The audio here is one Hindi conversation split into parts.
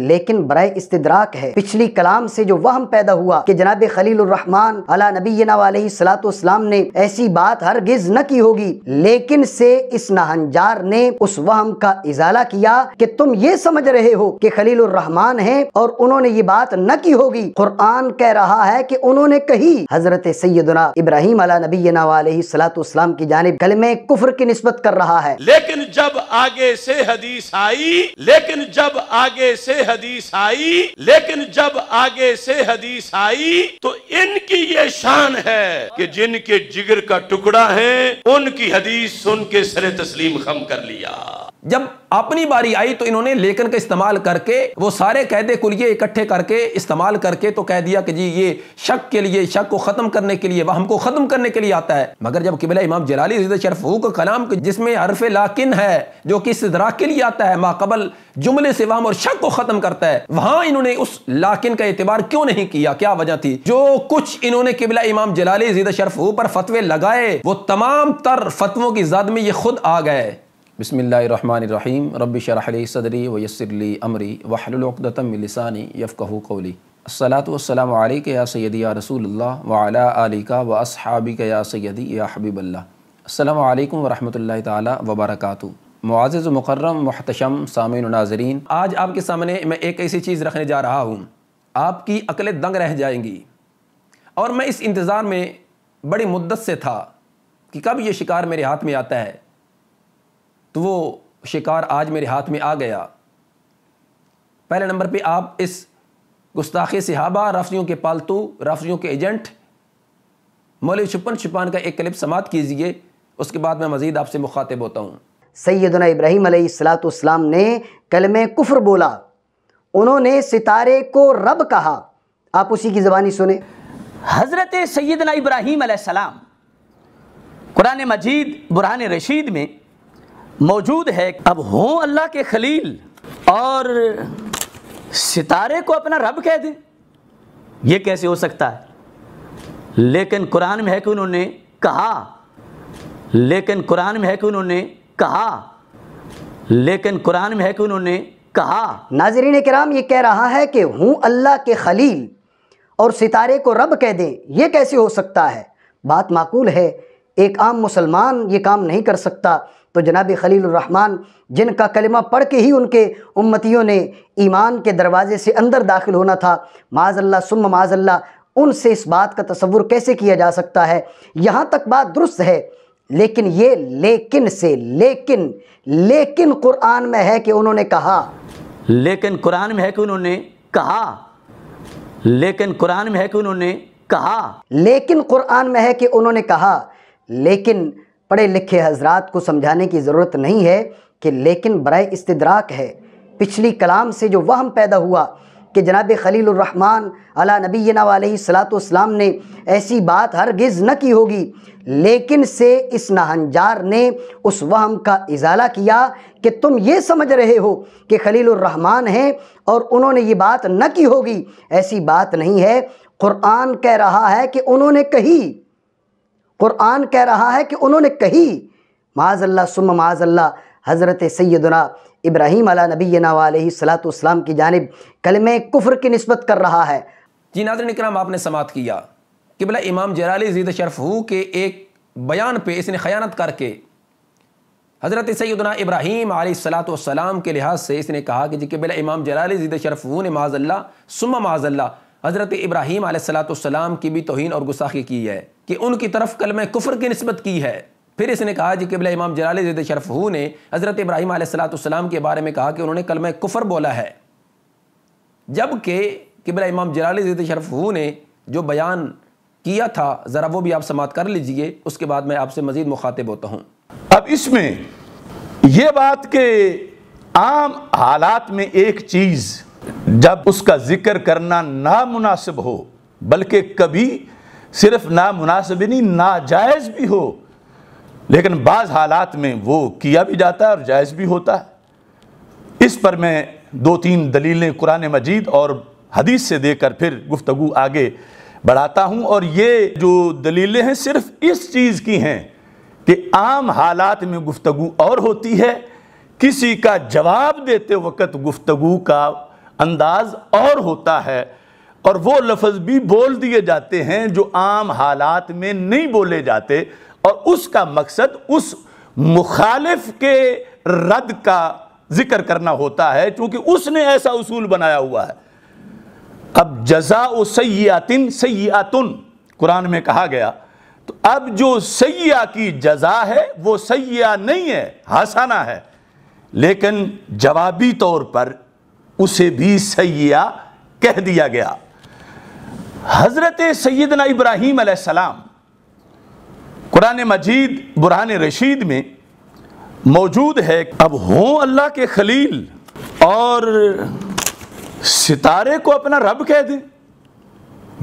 लेकिन बरा इस्तराक है पिछली कलाम से जो वहम पैदा हुआ कि जनाब खलीलरहमान अला नबी सलातम ने ऐसी बात हरगिज न की होगी लेकिन से इस नहंजार ने उस वहम का इजाला किया कि तुम ये समझ रहे हो कि खलीलरहमान है और उन्होंने ये बात न की होगी कुरआन कह रहा है कि उन्होंने कही हजरत सैदना इब्राहिम अला नबी सलातम की जानब में कुफर की नस्बत कर रहा है लेकिन जब आगे से हदीस आई लेकिन जब आगे से हदीस आई लेकिन जब आगे से हदीस आई तो इनकी ये शान है कि जिनके जिगर का टुकड़ा है उनकी हदीस सुन के सरे तस्लीम खम कर लिया जब अपनी बारी आई तो इन्होंने लेखन का इस्तेमाल करके वो सारे कैदे कुलिए इकट्ठे करके इस्तेमाल करके तो कह दिया कि जी ये शक के लिए शक को खत्म करने के लिए वह हमको खत्म करने के लिए आता है मगर जब किबिला इमाम जलाली शरफ का कलाम जिसमें अरफ लाकिन है जो कि इस के लिए आता है माकबल जुमले से वहम और शक को खत्म करता है वहां इन्होंने उस लाकिन का एतबार क्यों नहीं किया क्या वजह थी जो कुछ इन्होंने किबिला इमाम जलाली शरफ हु पर फतवे लगाए वो तमाम तर फतवों की जद में ये खुद आ गए बसमीम रबी शरहली सदरी वयसरली अमरी वहलतमिलसानी यफ़ू कौली असलात या सैदी या रसूल वाला अली का व असहाबी या सैदी या हबीबल्ला असलकम तबरक मुआज़ मुकर्रम महतशम सामिन नाजरीन आज आपके सामने मैं एक ऐसी चीज़ रखने जा रहा हूँ आपकी अकलें दंग रह जाएंगी और मैं इस इंतज़ार में बड़ी मुद्दत से था कि कब ये शिकार मेरे हाथ में आता है तो वो शिकार आज मेरे हाथ में आ गया पहले नंबर पे आप इस गुस्ताखे सिहाबा राफियों के पालतू राफियों के एजेंट मौलवी छुपन छुपान का एक क्लिप समाप्त कीजिए उसके बाद मैं मज़ीद आपसे मुखातिब होता हूँ सैदना इब्राहिम सलातम ने कलम कुफर बोला उन्होंने सितारे को रब कहा आप उसी की ज़बानी सुने हज़रत सैदना इब्राहिम कुरान मजीद बुरहान रशीद में मौजूद है अब हों अल्लाह के खलील और सितारे को अपना रब कह दें यह कैसे हो सकता है लेकिन कुरान में है कि उन्होंने कहा लेकिन कुरान में है कि उन्होंने कहा लेकिन कुरान में है कि उन्होंने कहा नाजरीन कराम ये कह रहा है कि हूँ अल्लाह के खलील और सितारे को रब कह दें यह कैसे हो सकता है बात माकूल है एक आम मुसलमान ये काम नहीं कर सकता तो जनाब रहमान जिनका कलमा पढ़ के ही उनके उम्मतियों ने ईमान के दरवाज़े से अंदर दाखिल होना था माजल्ला सुम माजल्ला उनसे इस बात का तस्वुर कैसे किया जा सकता है यहाँ तक बात दुरुस्त है लेकिन ये लेकिन से लेकिन लेकिन कुरान में है कि उन्होंने कहा लेकिन कुरान में है कि उन्होंने कहा लेकिन कुरान में है कि उन्होंने कहा लेकिन कुरान में है कि उन्होंने कहा लेकिन पढ़े लिखे हजरात को समझाने की ज़रूरत नहीं है कि लेकिन बरए इस्तराक है पिछली कलाम से जो वहम पैदा हुआ कि जनाब खलीलरहमान अला नबीना सलातम ने ऐसी बात हरगिज़ न की होगी लेकिन से इस नाहजार ने उस वहम का इजाला किया कि तुम ये समझ रहे हो कि खलीलरहमान हैं और उन्होंने ये बात न की होगी ऐसी बात नहीं है क़ुरान कह रहा है कि उन्होंने कही क़ुरान कह रहा है कि उन्होंने कही माज़ल्ला सुम माज़ल्ला हज़रत सैदना इब्राहिम अला नबीना सलातम की जानब कलम कुफ्र की नस्बत कर रहा है जी नाजर निकराम आपने समात किया कि भला इमाम जराली जीद शरफू के एक बयान पर इसने खयानत करके हज़रत सैदना इब्राहीम सलातम के लिहाज से इसने कहा कि जी कि भला इमाम जलाली जीद शरफू ने माजल्ला सुम माजल्ला हज़रत इब्राहीम आलाम की भी तोहन और गुस्साखी की है कि उनकी तरफ कल में कुफर की नस्बत की है फिर इसने कहा कि किबला इमाम जलाल जद शरफू ने हज़रत इब्राहीम आलाम के बारे में कहा कि उन्होंने कल में कुफर बोला है जबकि किबला इमाम जलाल जद शरफू ने जो बयान किया था ज़रा वो भी आप समाप्त कर लीजिए उसके बाद मैं आपसे मज़ीद मुखातिब होता हूँ अब इसमें यह बात के आम हालात में एक चीज़ जब उसका जिक्र करना नामुनासिब हो बल्कि कभी सिर्फ नामुनासिब नहीं नाजायज़ भी हो लेकिन बाज़ हालात में वो किया भी जाता है और जायज़ भी होता है इस पर मैं दो तीन दलीलें कुरान मजीद और हदीस से देकर फिर गुफ्तु आगे बढ़ाता हूँ और ये जो दलीलें हैं सिर्फ इस चीज़ की हैं कि आम हालात में गुफ्तु और होती है किसी का जवाब देते वक्त गुफ्तु का अंदाज और होता है और वो लफ्ज़ भी बोल दिए जाते हैं जो आम हालात में नहीं बोले जाते और उसका मकसद उस मुखालिफ के रद्द का जिक्र करना होता है क्योंकि उसने ऐसा उसूल बनाया हुआ है अब जजा सयातिन सयातुन कुरान में कहा गया तो अब जो सैया की जजा है वो सैया नहीं है हसाना है लेकिन जवाबी तौर पर उसे भी सैया कह दिया गया हज़रत सैदना इब्राहिम सलाम कुरान मजीद बुरहान रशीद में मौजूद है अब हों अल्लाह के खलील और सितारे को अपना रब कह दें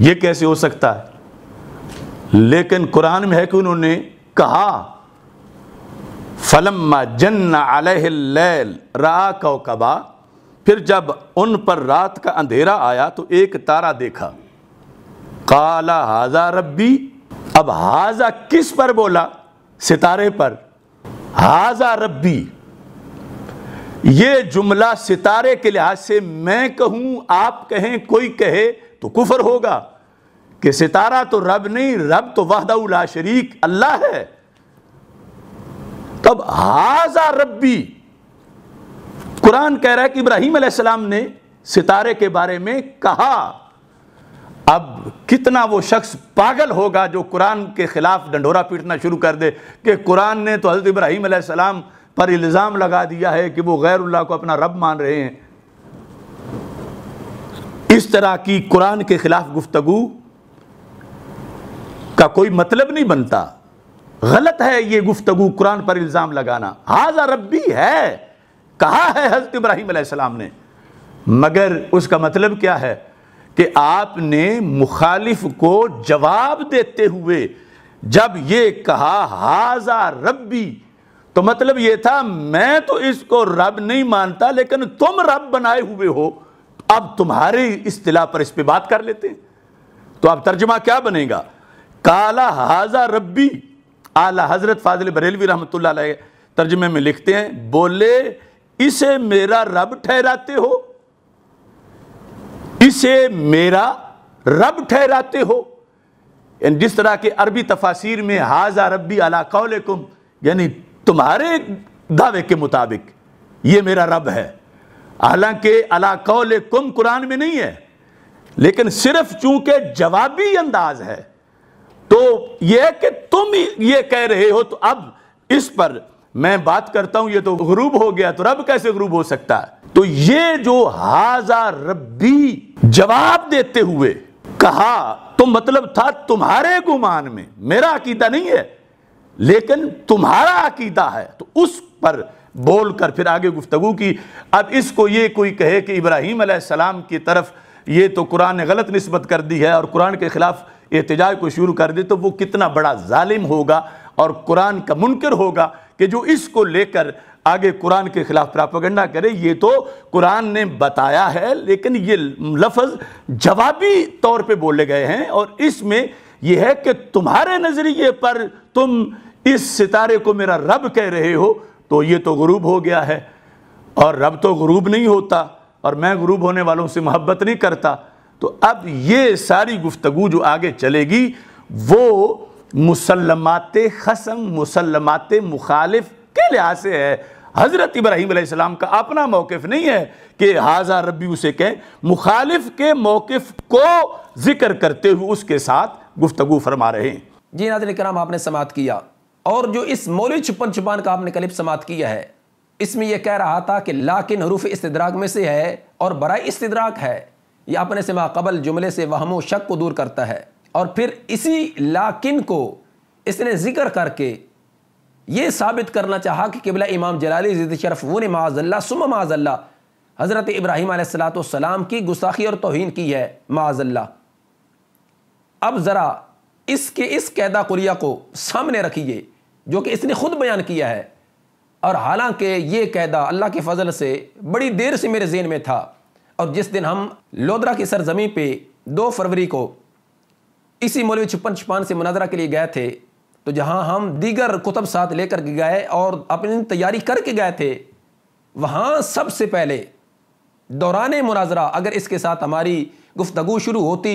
यह कैसे हो सकता है लेकिन कुरान में है कि उन्होंने कहा फलम्मा जन्ना अलहल रा कौकबा फिर जब उन पर रात का अंधेरा आया तो एक तारा देखा काला हाजा रब्बी अब हाजा किस पर बोला सितारे पर हाजा रब्बी ये जुमला सितारे के लिहाज से मैं कहूं आप कहें कोई कहे तो कुफर होगा कि सितारा तो रब नहीं रब तो वहदा शरीक अल्लाह है तब हाजा रब्बी कुरान कह रहा है कि इब्राहिम अलैहिस्सलाम ने सितारे के बारे में कहा अब कितना वो शख्स पागल होगा जो कुरान के खिलाफ डंडोरा पीटना शुरू कर दे कि कुरान ने तो हजरत इब्राहिम अलैहिस्सलाम पर इल्ज़ाम लगा दिया है कि वो गैरुल्लाह को अपना रब मान रहे हैं इस तरह की कुरान के खिलाफ गुफ्तगु का कोई मतलब नहीं बनता गलत है ये गुफ्तगु कुरान पर इल्ज़ाम लगाना हाजा रब्बी है कहा है हज़रत इब्राहिम ने मगर उसका मतलब क्या है कि आपने मुखालिफ को जवाब देते हुए जब ये कहा हाजा रब्बी तो मतलब ये था मैं तो इसको रब नहीं मानता लेकिन तुम रब बनाए हुए हो अब तुम्हारी इस्तिला पर इस पर बात कर लेते तो अब तर्जमा क्या बनेगा काला हाजा रब्बी आला हजरत फाजिल बरेलवी रहमत तर्जमे में लिखते हैं बोले इसे मेरा रब ठहराते हो इसे मेरा रब ठहराते हो जिस तरह के अरबी तफासिर में हाजा रबी अला कौलकुम यानी तुम्हारे दावे के मुताबिक ये मेरा रब है हालांकि अला कौलकुम कुरान में नहीं है लेकिन सिर्फ चूंकि जवाबी अंदाज है तो यह कि तुम ये कह रहे हो तो अब इस पर मैं बात करता हूं ये तो गुरूब हो गया तो रब कैसे गुरूब हो सकता है तो ये जो हाजा रबी जवाब देते हुए कहा तो मतलब था तुम्हारे गुमान में मेरा अकीदा नहीं है लेकिन तुम्हारा अकीदा है तो उस पर बोलकर फिर आगे गुफ्तगु की अब इसको ये कोई कहे कि इब्राहिम सलाम की तरफ ये तो कुरान ने गलत नस्बत कर दी है और कुरान के ख़िलाफ़ एहतजाज को शुरू कर दे तो वो कितना बड़ा जालिम होगा और कुरान का मुनकर होगा कि जो इसको लेकर आगे कुरान के खिलाफ प्रापगंडा करे ये तो कुरान ने बताया है लेकिन ये लफज जवाबी तौर पे बोले गए हैं और इसमें यह है कि तुम्हारे नज़रिए पर तुम इस सितारे को मेरा रब कह रहे हो तो ये तो गरूब हो गया है और रब तो गरूब नहीं होता और मैं गरूब होने वालों से मोहब्बत नहीं करता तो अब ये सारी गुफ्तगु जो आगे चलेगी वो मुसलमात खसम मुसलमाते मुखालिफ के लिहाज से है हज़रत इब्राहीम का अपना मौक़ नहीं है कि हाजा रबी उसे कहें मुखालिफ के मौक़ को ज़िक्र करते हुए उसके साथ गुफ्तगु फरमा रहे हैं जी नाजन कराम आपने समात किया और जो इस मौली छुपन छुपान का आपने कलिप समात किया है इसमें यह कह रहा था कि लाकिन हरूफ इस्तदराक में से है और बरा इस्तदराक है यह अपने से माकबल जुमले से वहमो शक को दूर करता है और फिर इसी लाकिन को इसने ज़िक्र करके ये साबित करना चाहा कि किबला इमाम जलाली ज़िद शरफ वो ने माजल्ला सुम माजल्ला हज़रत इब्राहिम सलाम की गुस्ताखी और तोहन की है माजल्ला अब ज़रा इसके इस कैदा कुरिया को सामने रखिए जो कि इसने खुद बयान किया है और हालांकि ये कैदा अल्लाह के फजल से बड़ी देर से मेरे जेन में था और जिस दिन हम लोदरा की सरजमी पे दो फरवरी को इसी मौलवी छुपन छुपान से मुनाजरा के लिए गए थे तो जहाँ हम दीगर कुतब साथ लेकर के गए और अपनी तैयारी करके गए थे वहाँ सबसे पहले दौरान मुनाजरा अगर इसके साथ हमारी गुफ्तगु शुरू होती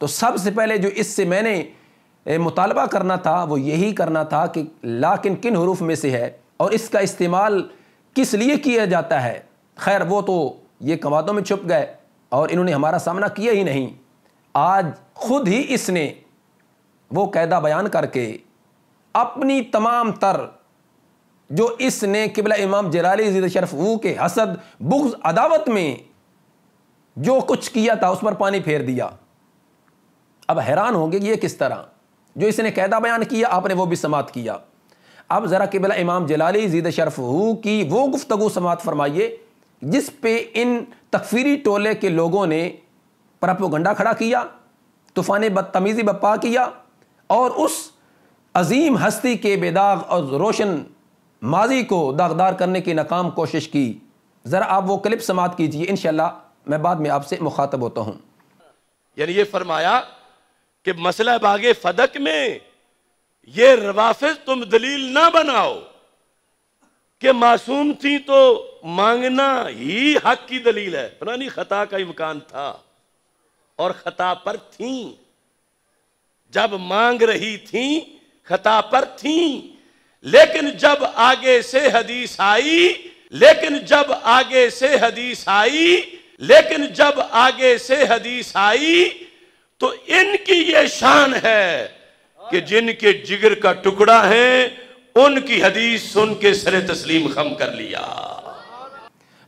तो सबसे पहले जो इससे मैंने मुतालबा करना था वो यही करना था कि ला किन किन हरूफ में से है और इसका इस्तेमाल किस लिए किया जाता है खैर वो तो ये कवातों में छुप गए और इन्होंने हमारा सामना किया ही नहीं आज खुद ही इसने वो कैदा बयान करके अपनी तमाम तर जो इसने किबला इमाम जलाली जीद शरफू के हसद बुग्ज अदावत में जो कुछ किया था उस पर पानी फेर दिया अब हैरान होंगे कि ये किस तरह जो इसने कैदा बयान किया आपने वो भी समात किया अब ज़रा किबला इमाम जलाली जीद शरफू की वो गुफ्तगु समात फरमाइए जिस पे इन तकफीरी टोले के लोगों ने पर गंडा खड़ा किया तूफ़ान बदतमीज़ी बपा किया और उस अजीम हस्ती के बेदाग और रोशन माजी को दागदार करने की नाकाम कोशिश की ज़रा आप वो क्लिप समाप्त कीजिए इन मैं बाद में आपसे मुखातब होता हूं यानी ये फरमाया कि मसला बागे फदक में ये रवाफिज तुम दलील ना बनाओ कि मासूम थी तो मांगना ही हक की दलील है बनानी खता का इम्कान था और खता पर थी जब मांग रही थी खता पर थी लेकिन जब आगे से हदीस आई लेकिन जब आगे से हदीस आई लेकिन जब आगे से हदीस आई तो इनकी ये शान है कि जिनके जिगर का टुकड़ा है उनकी हदीस सुन के सरे तस्लीम खम कर लिया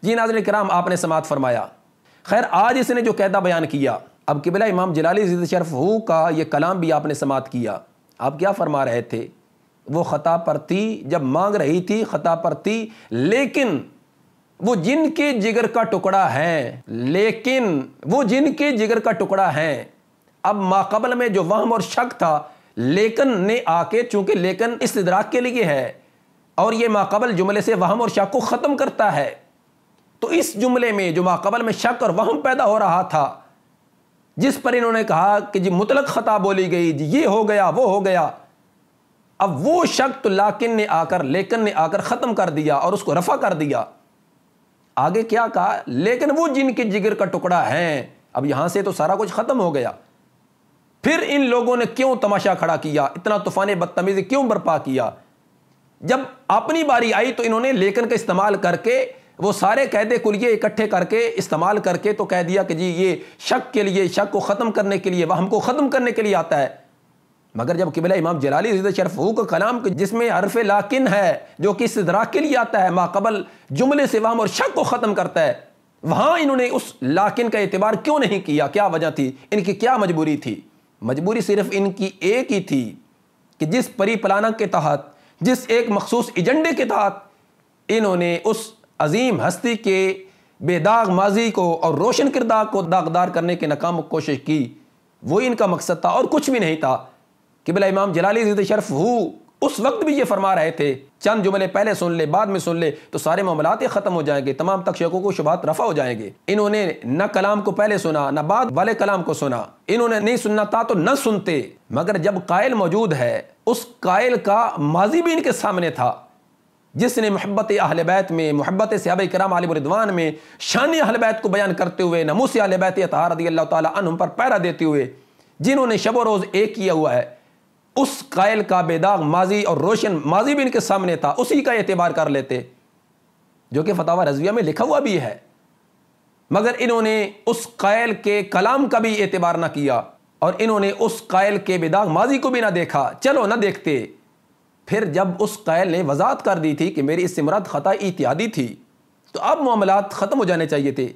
जी नाजन कराम आपने समात फरमाया खैर आज इसने जो कैदा बयान किया अब किबला इमाम जलाली जिद शरफ हु का ये कलाम भी आपने समात किया आप क्या फरमा रहे थे वो ख़ता पर थी जब मांग रही थी ख़ता पर थी लेकिन वो जिनके जिगर का टुकड़ा है लेकिन वो जिनके जिगर का टुकड़ा है अब माकबल में जो वहम और शक था लेकिन ने आके चूंकि लेकिन इस इदराक के लिए है और ये माकबल जुमले से वहम और शक को ख़त्म करता है तो इस जुमले में जो माकबल में शक और वहम पैदा हो रहा था जिस पर इन्होंने कहा कि जी मुतलक ख़ता बोली गई जी ये हो गया वो हो गया अब वो शक तो लाकिन ने आकर लेकिन ने आकर ख़त्म कर दिया और उसको रफ़ा कर दिया आगे क्या कहा लेकिन वो जिनके जिगर का टुकड़ा है अब यहां से तो सारा कुछ ख़त्म हो गया फिर इन लोगों ने क्यों तमाशा खड़ा किया इतना तूफ़ान बदतमीज़ी क्यों बर्पा किया जब अपनी बारी आई तो इन्होंने लेकिन का इस्तेमाल करके वो सारे कैदे कुलिए इकट्ठे करके इस्तेमाल करके तो कह दिया कि जी ये शक के लिए शक को ख़त्म करने के लिए वह हमको ख़त्म करने के लिए आता है मगर जब किबला इमाम जलाली शरफ हु का कलाम जिसमें हरफ लाकिन है जो कि सदराक के लिए आता है माकबल जुमले से वहम और शक को ख़त्म करता है वहाँ इन्होंने उस लाकिन का एतबार क्यों नहीं किया क्या वजह थी इनकी क्या मजबूरी थी मजबूरी सिर्फ इनकी एक ही थी कि जिस परी पलाना के तहत जिस एक मखसूस एजेंडे के तहत इन्होंने उस अजीम हस्ती के बेदाग माजी को और रोशन किरदार को दागदार करने की नाकाम कोशिश की वही इनका मकसद था और कुछ भी नहीं था कि भला इमाम जलाली जिद शर्फ हु उस वक्त भी ये फरमा रहे थे चंद जुमले पहले सुन ले बाद में सुन ले तो सारे मामलाते ख़त्म हो जाएंगे तमाम तक को शुभात रफा हो जाएंगे इन्होंने न कलाम को पहले सुना न बाद वाले कलाम को सुना इन्होंने नहीं सुनना था तो न सुनते मगर जब कायल मौजूद है उस कायल का माजी भी इनके सामने था जिसने मोहब्बत अहल बैत में मोहब्बत सिहब कराम रिदवान में शान अहल बैत को बयान करते हुए नमूस अहल बैत अतहार रदी अल्लाह तुम पर पैरा देते हुए जिन्होंने शब रोज़ एक किया हुआ है उस कायल का बेदाग माजी और रोशन माजी भी इनके सामने था उसी का एतबार कर लेते जो कि फतावा रजविया में लिखा हुआ भी है मगर इन्होंने उस कायल के कलाम का भी एतबार ना किया और इन्होंने उस कायल के बेदाग माजी को भी ना देखा चलो ना देखते फिर जब उस कैल ने वजात कर दी थी कि मेरी इसमरत ख़ता इत्यादि थी तो अब मामला ख़त्म हो जाने चाहिए थे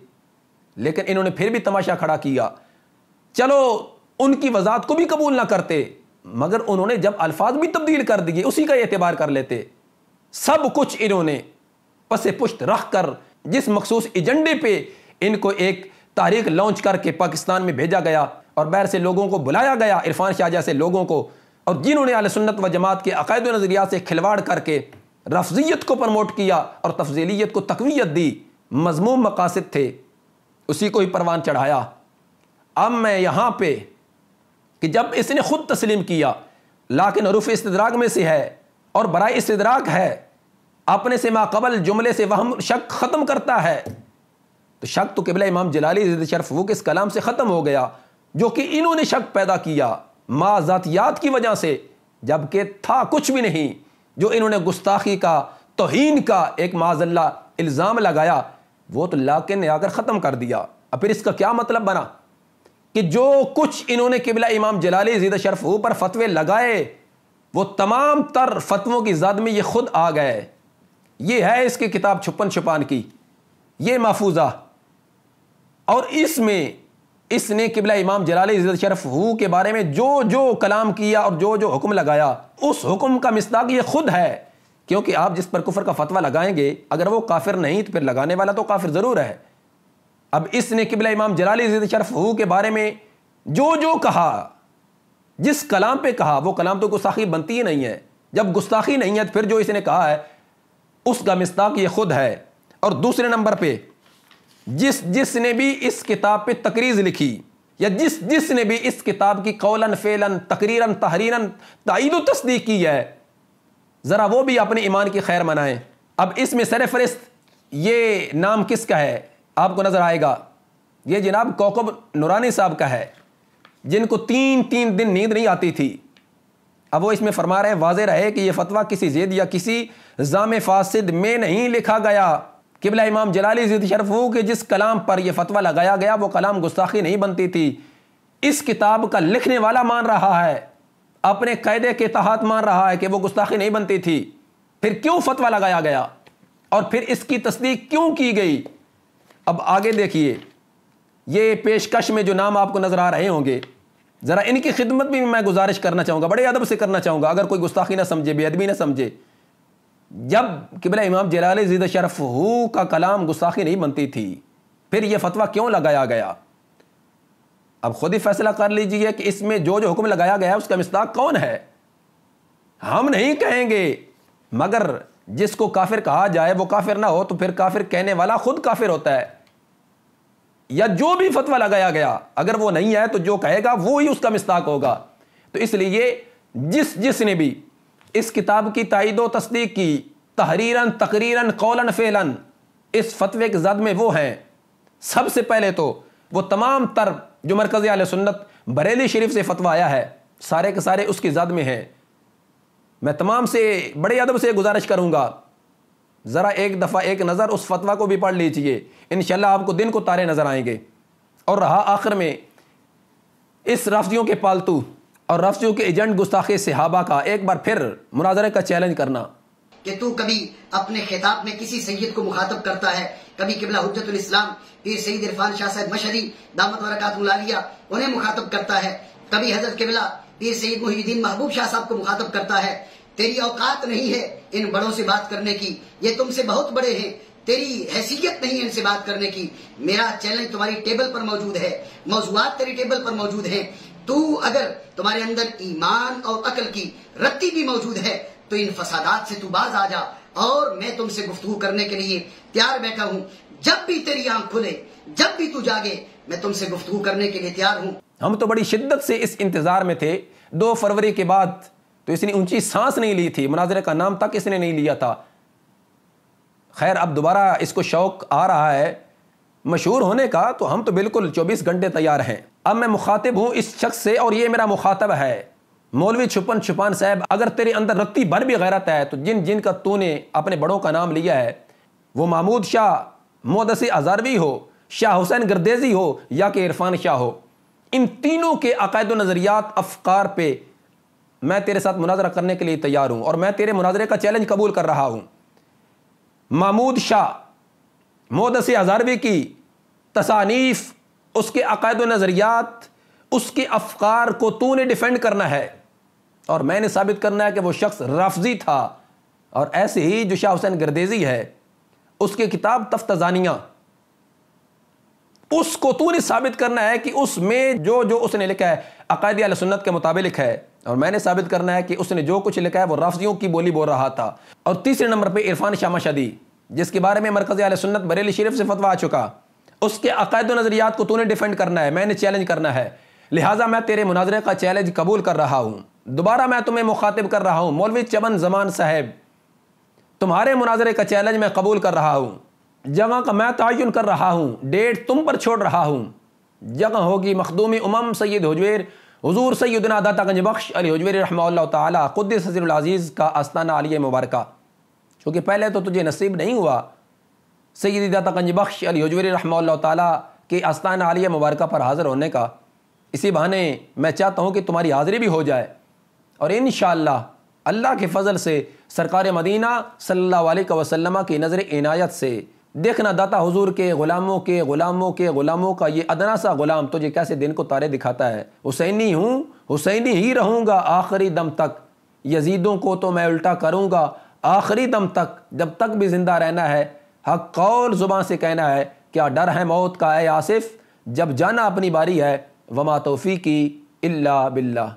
लेकिन इन्होंने फिर भी तमाशा खड़ा किया चलो उनकी वजात को भी कबूल ना करते मगर उन्होंने जब अल्फाज भी तब्दील कर दिए उसी का एतबार कर लेते सब कुछ इन्होंने पसे पुश्त रख कर जिस मखसूस एजेंडे पर इनको एक तारीख लॉन्च करके पाकिस्तान में भेजा गया और बैर से लोगों को बुलाया गया इरफान शाह जैसे लोगों को और जिन्होंने अल सुन्नत व जमात के अकायद नज़रिया से खिलवाड़ करके रफजियत को प्रमोट किया और तफजीलीत को तकवीत दी मजमूम मकासद थे उसी को ही परवान चढ़ाया अब मैं यहाँ पे कि जब इसने ख़ुद तस्लीम किया लाकिन रुफ इसदराग में से है और बरा इसदराग है अपने से माकबल जुमले से वह शक ख़त्म करता है तो शक तो किबला इमाम जलाली शरफ वो किस कलाम से ख़त्म हो गया जो कि इन्होंने शक पैदा किया माजातियात की वजह से जबकि था कुछ भी नहीं जो इन्होंने गुस्ताखी का तोहन का एक माजल्ला इल्ज़ाम लगाया वो तो लाके ने आकर ख़त्म कर दिया अब फिर इसका क्या मतलब बना कि जो कुछ इन्होंने किबला इमाम जलाली जीद शरफ ऊपर फतवे लगाए वो तमाम तर फतवों की जद में ये खुद आ गए ये है इसकी किताब छुपन छुपान की ये महफूजा और इसमें इसने किबला इमाम जलाल इज़्ज़त शरफ हु के बारे में जो जो कलाम किया और जो जो हुक्म लगाया उस हुक्म का मिसदाक ये खुद है क्योंकि आप जिस पर कुफर का फतवा लगाएंगे अगर वो काफिर नहीं तो फिर लगाने वाला तो काफिर ज़रूर है अब इसने किबला इमाम जलाल इज़्ज़त शरफ हु के बारे में जो जो कहा जिस कलाम पर कहा वो कलाम तो गुस्ताखी बनती ही नहीं है जब गुस्ताखी नहीं है तो फिर जो इसने कहा है उसका मिस्ताक ये खुद है और दूसरे नंबर पर जिस जिसने भी इस किताब पे तकरीज लिखी या जिस जिसने भी इस किताब की कौलन फेलन तकरीरन तहरीरन तइद तस्दीक की है ज़रा वो भी अपने ईमान की खैर मनाएं अब इसमें सरफहरिस्त ये नाम किसका है आपको नज़र आएगा ये जनाब कोकब नुरानी साहब का है जिनको तीन तीन दिन नींद नहीं आती थी अब वो इसमें फरमा रहे वाज रहे कि यह फतवा किसी जेद या किसी जाम फासिद में नहीं लिखा गया किबला इमाम जलाली जिद शरफू के जिस कलाम पर यह फतवा लगाया गया वो कलाम गुस्ताखी नहीं बनती थी इस किताब का लिखने वाला मान रहा है अपने कैदे के तहत मान रहा है कि वो गुस्ताखी नहीं बनती थी फिर क्यों फतवा लगाया गया और फिर इसकी तस्दीक क्यों की गई अब आगे देखिए ये पेशकश में जो नाम आपको नज़र आ रहे होंगे ज़रा इनकी खिदमत भी मैं गुजारिश करना चाहूँगा बड़े अदब से करना चाहूँगा अगर कोई गुस्ताखी ना समझे बेअदबी ना समझे जब किबला इमाम जलाल जिद शरफ हु का कलाम गुस्साखी नहीं बनती थी फिर यह फतवा क्यों लगाया गया अब खुद ही फैसला कर लीजिए कि इसमें जो जो हुक्म लगाया गया है उसका मिस्ताक कौन है हम नहीं कहेंगे मगर जिसको काफिर कहा जाए वो काफिर ना हो तो फिर काफिर कहने वाला खुद काफिर होता है या जो भी फतवा लगाया गया अगर वो नहीं है तो जो कहेगा वो ही उसका मस्ताक होगा तो इसलिए जिस जिसने भी इस किताब की ताइद व तस्दीक की तहरीरन तकरीरन कौलन फ़ेलन इस फतवे के जद में वो हैं सबसे पहले तो वो तमाम तर जो मरकज़ आल सुन्नत बरेली शरीफ से फतवा आया है सारे के सारे उसकी जद में हैं मैं तमाम से बड़े अदब से गुजारिश करूँगा ज़रा एक दफ़ा एक नज़र उस फतवा को भी पढ़ लीजिए इन आपको दिन को तारे नज़र आएंगे और रहा आखिर में इस रफ्तियों के पालतू और रफ्तियों के एजेंट गुस्ताखे सहाबा का एक बार फिर मुनाजरे का चैलेंज करना कि तू कभी अपने खिताब में किसी सैयद को मुखातब करता है कभी किबला हजरतुल इस्लाम पीर सईद इरफान शाह साहब मशरी दामत वरकत मुलालिया उन्हें मुखातब करता है कभी हजरत किबला पीर सईद मुहिद्दीन महबूब शाह साहब को मुखातब करता है तेरी औकात नहीं है इन बड़ों से बात करने की ये तुमसे बहुत बड़े हैं तेरी हैसियत नहीं है इनसे बात करने की मेरा चैलेंज तुम्हारी टेबल पर मौजूद है मौजूद तेरी टेबल पर मौजूद है तू अगर तुम्हारे अंदर ईमान और अकल की रत्ती भी मौजूद है तो इन फसादात से तू बाज आ जा और मैं तुमसे गुफ्तु करने के लिए तैयार बैठा हूँ जब भी तेरी आंख खुले जब भी तू जागे मैं तुमसे गुफ्तु करने के लिए तैयार हूँ हम तो बड़ी शिद्दत से इस इंतजार में थे दो फरवरी के बाद तो इसने ऊंची सांस नहीं ली थी मुनाजरे का नाम तक इसने नहीं लिया था खैर अब दोबारा इसको शौक आ रहा है मशहूर होने का तो हम तो बिल्कुल 24 घंटे तैयार हैं अब मैं मुखातिब हूं इस शख्स से और ये मेरा मुखातब है मौलवी छुपन छुपान साहब अगर तेरे अंदर रत्ती भर भी गैरत है तो जिन जिन का तूने अपने बड़ों का नाम लिया है वो महमूद शाह मोदसी अजारवी हो शाह हुसैन गर्देजी हो या कि इरफान शाह हो इन तीनों के अकायद नज़रियात अफकार पे मैं तेरे साथ मुनाजरा करने के लिए तैयार हूँ और मैं तेरे मुनाजरे का चैलेंज कबूल कर रहा हूँ महमूद शाह मोदसी अजारवी की तसानीफ़ उसके अकायद नज़रियात उसके अफकार को तूने डिफेंड करना है और मैंने साबित करना है कि वो शख्स रफजी था और ऐसे ही जो शाह हुसैन गर्देजी है उसकी किताब तफ्तजानिया उसको ने साबित करना है कि उसमें जो जो उसने लिखा है अकायद सुन्नत के मुताबिक है और मैंने साबित करना है कि उसने जो कुछ लिखा है वो रफजियों की बोली बोल रहा था और तीसरे नंबर पर इरफान शामा शदी जिसके बारे में मरकज़ सुन्नत बरेली शरीफ से फतवा आ चुका उसके अकायद नज़रियात को तूने डिफेंड करना है मैंने चैलेंज करना है लिहाजा मैं तेरे मुनाजरे का चैलेंज कबूल कर रहा हूँ दोबारा मैं तुम्हें मुखातिब कर रहा हूँ मौलवी चमन जमान साहेब तुम्हारे मुनाजरे का चैलेंज मैं कबूल कर रहा हूँ जगह का मैं तयन कर रहा हूँ डेट तुम पर छोड़ रहा हूँ जगह होगी मखदूमी उमम सैद हजवेर हजूर सैदना दाता गंज बख्श अली हजवेर रहमा तुद्दीस हज़ीज़ का आस्ताना अली मुबारक चूँकि पहले तो तुझे नसीब नहीं हुआ सैदी दाता गंज बख्श अली हजवेर रहमा के आस्ताना अली मुबारक पर हाज़िर होने का इसी बहाने मैं चाहता हूँ कि तुम्हारी हाज़िरी भी हो जाए और इन अल्लाह के फ़ज़ल से सरकार मदीना सल्लल्लाहु अलैहि वसल्लम की नज़र इनायत से देखना दाता हुजूर के ग़ुलामों के ग़ुलामों के ग़ुलामों का ये अदना सा ग़ुलाम तुझे कैसे दिन को तारे दिखाता है हुसैनी हूँ हुसैनी ही रहूँगा आखिरी दम तक यजीदों को तो मैं उल्टा करूँगा आखिरी दम तक जब तक भी ज़िंदा रहना है हक कौल ज़ुबान से कहना है क्या डर है मौत का है आसिफ जब जाना अपनी बारी है वमा तोफ़ी की अल्ला बिल्ला